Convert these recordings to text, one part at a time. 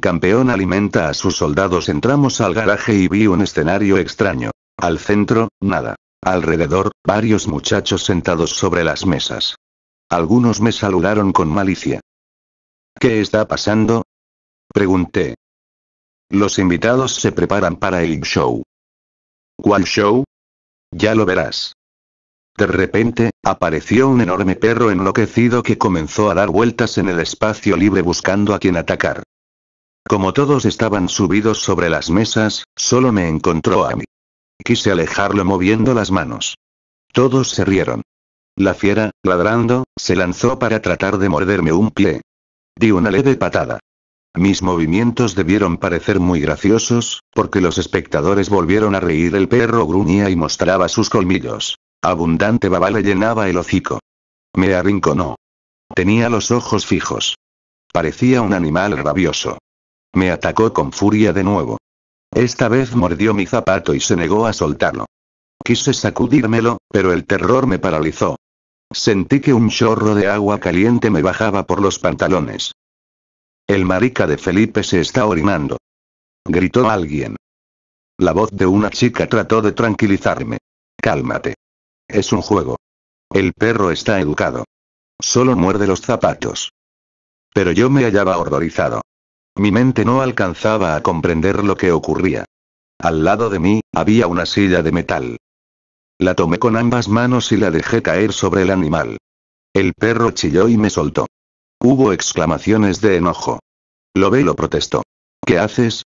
campeón alimenta a sus soldados entramos al garaje y vi un escenario extraño. Al centro, nada. Alrededor, varios muchachos sentados sobre las mesas. Algunos me saludaron con malicia. ¿Qué está pasando? Pregunté. Los invitados se preparan para el show. ¿Cuál show? Ya lo verás. De repente, apareció un enorme perro enloquecido que comenzó a dar vueltas en el espacio libre buscando a quien atacar. Como todos estaban subidos sobre las mesas, solo me encontró a mí. Quise alejarlo moviendo las manos. Todos se rieron. La fiera, ladrando, se lanzó para tratar de morderme un pie. Di una leve patada. Mis movimientos debieron parecer muy graciosos, porque los espectadores volvieron a reír. El perro gruñía y mostraba sus colmillos. Abundante baba le llenaba el hocico. Me arrinconó. Tenía los ojos fijos. Parecía un animal rabioso. Me atacó con furia de nuevo. Esta vez mordió mi zapato y se negó a soltarlo. Quise sacudírmelo, pero el terror me paralizó. Sentí que un chorro de agua caliente me bajaba por los pantalones. El marica de Felipe se está orinando. Gritó alguien. La voz de una chica trató de tranquilizarme. Cálmate. Es un juego. El perro está educado. Solo muerde los zapatos. Pero yo me hallaba horrorizado. Mi mente no alcanzaba a comprender lo que ocurría. Al lado de mí, había una silla de metal. La tomé con ambas manos y la dejé caer sobre el animal. El perro chilló y me soltó. Hubo exclamaciones de enojo. Lo lo protestó. ¿Qué haces?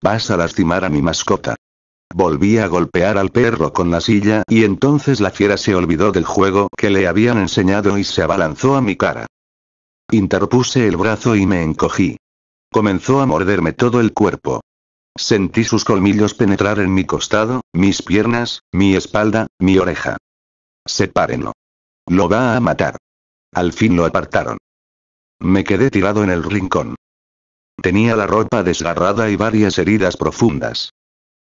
Vas a lastimar a mi mascota. Volví a golpear al perro con la silla y entonces la fiera se olvidó del juego que le habían enseñado y se abalanzó a mi cara. Interpuse el brazo y me encogí. Comenzó a morderme todo el cuerpo. Sentí sus colmillos penetrar en mi costado, mis piernas, mi espalda, mi oreja. Sepárenlo. Lo va a matar. Al fin lo apartaron. Me quedé tirado en el rincón. Tenía la ropa desgarrada y varias heridas profundas.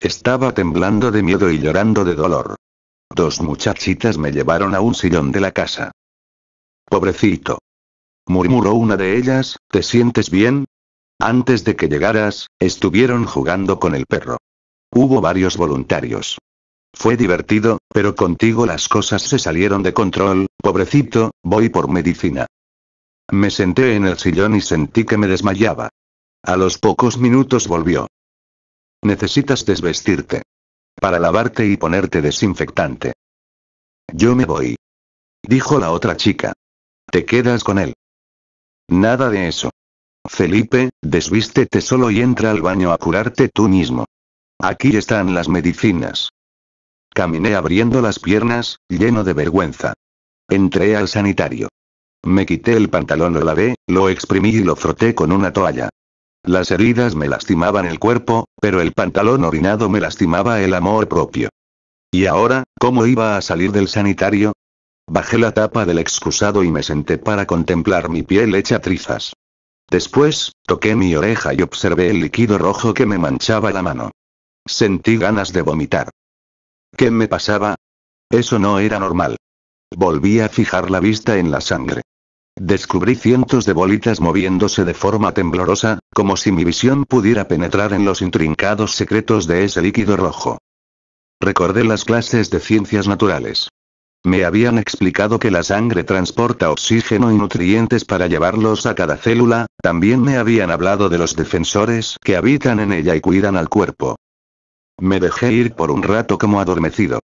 Estaba temblando de miedo y llorando de dolor. Dos muchachitas me llevaron a un sillón de la casa. Pobrecito. Murmuró una de ellas, ¿te sientes bien? Antes de que llegaras, estuvieron jugando con el perro. Hubo varios voluntarios. Fue divertido, pero contigo las cosas se salieron de control, pobrecito, voy por medicina. Me senté en el sillón y sentí que me desmayaba. A los pocos minutos volvió. Necesitas desvestirte. Para lavarte y ponerte desinfectante. Yo me voy. Dijo la otra chica. Te quedas con él. Nada de eso. Felipe, desvístete solo y entra al baño a curarte tú mismo. Aquí están las medicinas. Caminé abriendo las piernas, lleno de vergüenza. Entré al sanitario. Me quité el pantalón, lo lavé, lo exprimí y lo froté con una toalla. Las heridas me lastimaban el cuerpo, pero el pantalón orinado me lastimaba el amor propio. ¿Y ahora, cómo iba a salir del sanitario? Bajé la tapa del excusado y me senté para contemplar mi piel hecha trizas. Después, toqué mi oreja y observé el líquido rojo que me manchaba la mano. Sentí ganas de vomitar. ¿Qué me pasaba? Eso no era normal. Volví a fijar la vista en la sangre. Descubrí cientos de bolitas moviéndose de forma temblorosa, como si mi visión pudiera penetrar en los intrincados secretos de ese líquido rojo. Recordé las clases de ciencias naturales. Me habían explicado que la sangre transporta oxígeno y nutrientes para llevarlos a cada célula, también me habían hablado de los defensores que habitan en ella y cuidan al cuerpo. Me dejé ir por un rato como adormecido.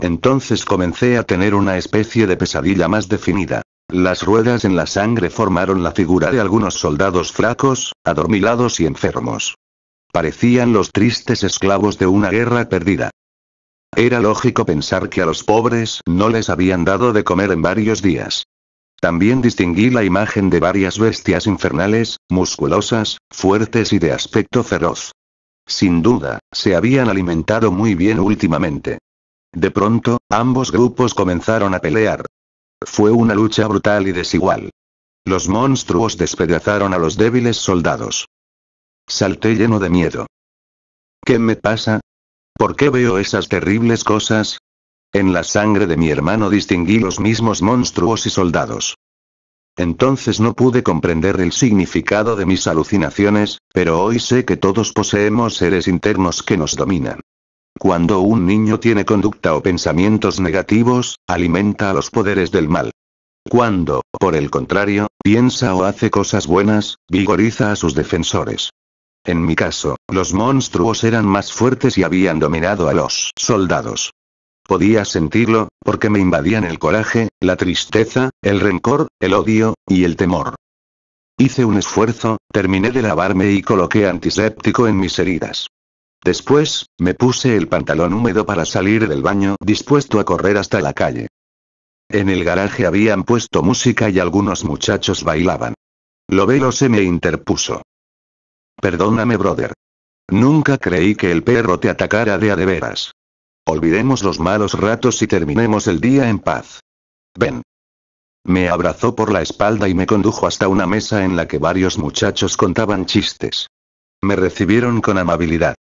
Entonces comencé a tener una especie de pesadilla más definida. Las ruedas en la sangre formaron la figura de algunos soldados flacos, adormilados y enfermos. Parecían los tristes esclavos de una guerra perdida. Era lógico pensar que a los pobres no les habían dado de comer en varios días. También distinguí la imagen de varias bestias infernales, musculosas, fuertes y de aspecto feroz. Sin duda, se habían alimentado muy bien últimamente. De pronto, ambos grupos comenzaron a pelear. Fue una lucha brutal y desigual. Los monstruos despedazaron a los débiles soldados. Salté lleno de miedo. ¿Qué me pasa? ¿Por qué veo esas terribles cosas? En la sangre de mi hermano distinguí los mismos monstruos y soldados. Entonces no pude comprender el significado de mis alucinaciones, pero hoy sé que todos poseemos seres internos que nos dominan. Cuando un niño tiene conducta o pensamientos negativos, alimenta a los poderes del mal. Cuando, por el contrario, piensa o hace cosas buenas, vigoriza a sus defensores. En mi caso, los monstruos eran más fuertes y habían dominado a los soldados. Podía sentirlo, porque me invadían el coraje, la tristeza, el rencor, el odio, y el temor. Hice un esfuerzo, terminé de lavarme y coloqué antiséptico en mis heridas. Después, me puse el pantalón húmedo para salir del baño, dispuesto a correr hasta la calle. En el garaje habían puesto música y algunos muchachos bailaban. velo se me interpuso. Perdóname, brother. Nunca creí que el perro te atacara de a de veras. Olvidemos los malos ratos y terminemos el día en paz. Ven. Me abrazó por la espalda y me condujo hasta una mesa en la que varios muchachos contaban chistes. Me recibieron con amabilidad.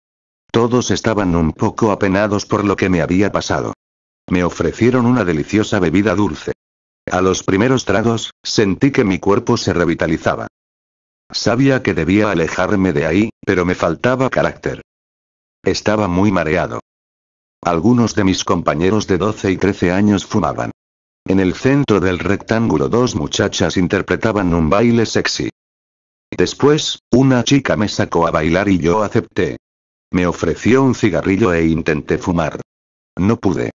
Todos estaban un poco apenados por lo que me había pasado. Me ofrecieron una deliciosa bebida dulce. A los primeros tragos, sentí que mi cuerpo se revitalizaba. Sabía que debía alejarme de ahí, pero me faltaba carácter. Estaba muy mareado. Algunos de mis compañeros de 12 y 13 años fumaban. En el centro del rectángulo dos muchachas interpretaban un baile sexy. Después, una chica me sacó a bailar y yo acepté. Me ofreció un cigarrillo e intenté fumar. No pude.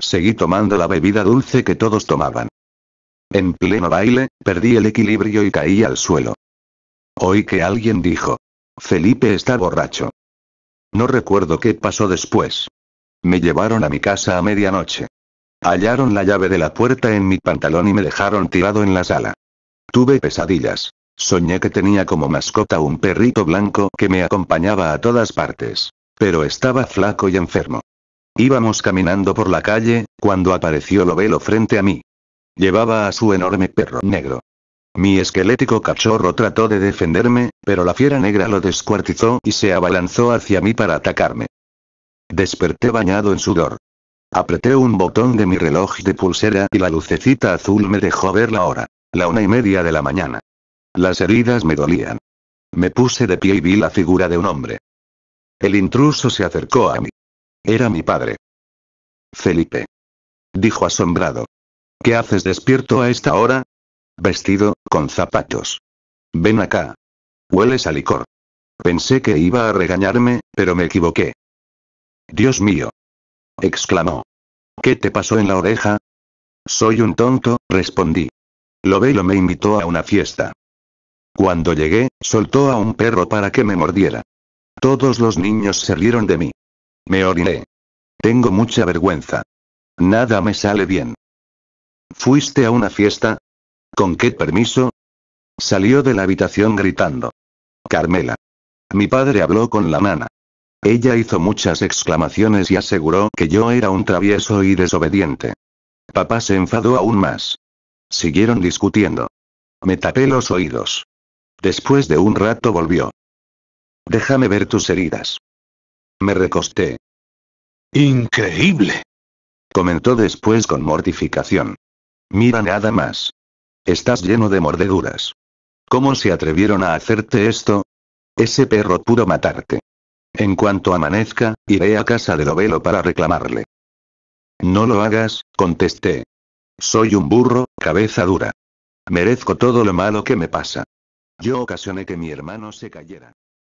Seguí tomando la bebida dulce que todos tomaban. En pleno baile, perdí el equilibrio y caí al suelo. Oí que alguien dijo. Felipe está borracho. No recuerdo qué pasó después. Me llevaron a mi casa a medianoche. Hallaron la llave de la puerta en mi pantalón y me dejaron tirado en la sala. Tuve pesadillas. Soñé que tenía como mascota un perrito blanco que me acompañaba a todas partes. Pero estaba flaco y enfermo. Íbamos caminando por la calle, cuando apareció velo frente a mí. Llevaba a su enorme perro negro. Mi esquelético cachorro trató de defenderme, pero la fiera negra lo descuartizó y se abalanzó hacia mí para atacarme. Desperté bañado en sudor. Apreté un botón de mi reloj de pulsera y la lucecita azul me dejó ver la hora. La una y media de la mañana. Las heridas me dolían. Me puse de pie y vi la figura de un hombre. El intruso se acercó a mí. Era mi padre. Felipe. Dijo asombrado. ¿Qué haces despierto a esta hora? Vestido, con zapatos. Ven acá. Hueles a licor. Pensé que iba a regañarme, pero me equivoqué. Dios mío. exclamó. ¿Qué te pasó en la oreja? Soy un tonto, respondí. Lo lo me invitó a una fiesta. Cuando llegué, soltó a un perro para que me mordiera. Todos los niños se rieron de mí. Me oriné. Tengo mucha vergüenza. Nada me sale bien. ¿Fuiste a una fiesta? ¿Con qué permiso? Salió de la habitación gritando. Carmela. Mi padre habló con la nana. Ella hizo muchas exclamaciones y aseguró que yo era un travieso y desobediente. Papá se enfadó aún más. Siguieron discutiendo. Me tapé los oídos. Después de un rato volvió. Déjame ver tus heridas. Me recosté. Increíble. Comentó después con mortificación. Mira nada más. Estás lleno de mordeduras. ¿Cómo se atrevieron a hacerte esto? Ese perro pudo matarte. En cuanto amanezca, iré a casa de Lovelo para reclamarle. No lo hagas, contesté. Soy un burro, cabeza dura. Merezco todo lo malo que me pasa. Yo ocasioné que mi hermano se cayera.